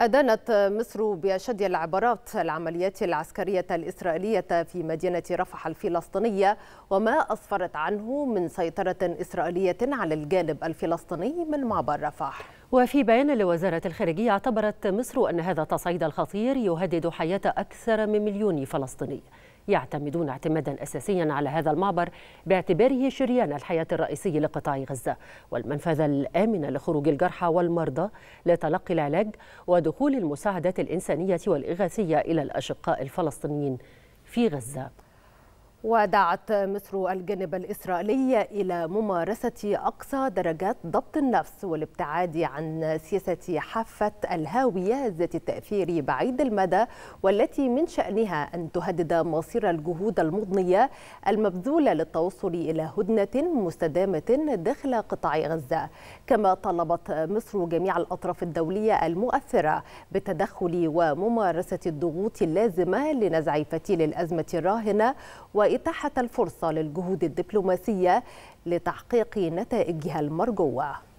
أدانت مصر بأشد العبارات العمليات العسكرية الإسرائيلية في مدينة رفح الفلسطينية وما أسفرت عنه من سيطرة إسرائيلية على الجانب الفلسطيني من معبر رفح وفي بيان لوزارة الخارجية اعتبرت مصر أن هذا التصعيد الخطير يهدد حياة أكثر من مليون فلسطيني يعتمدون اعتمادا أساسيا على هذا المعبر باعتباره شريان الحياة الرئيسي لقطاع غزة والمنفذ الآمن لخروج الجرحى والمرضى لتلقي العلاج ودخول المساعدات الإنسانية والإغاثية إلى الأشقاء الفلسطينيين في غزة ودعت مصر الجانب الإسرائيلي إلى ممارسة أقصى درجات ضبط النفس والابتعاد عن سياسة حافة الهاوية ذات التأثير بعيد المدى والتي من شأنها أن تهدد مصير الجهود المضنية المبذولة للتوصل إلى هدنة مستدامة داخل قطاع غزة كما طلبت مصر جميع الأطراف الدولية المؤثرة بالتدخل وممارسة الضغوط اللازمة لنزع فتيل الأزمة الراهنة و وإتاحة الفرصة للجهود الدبلوماسية لتحقيق نتائجها المرجوة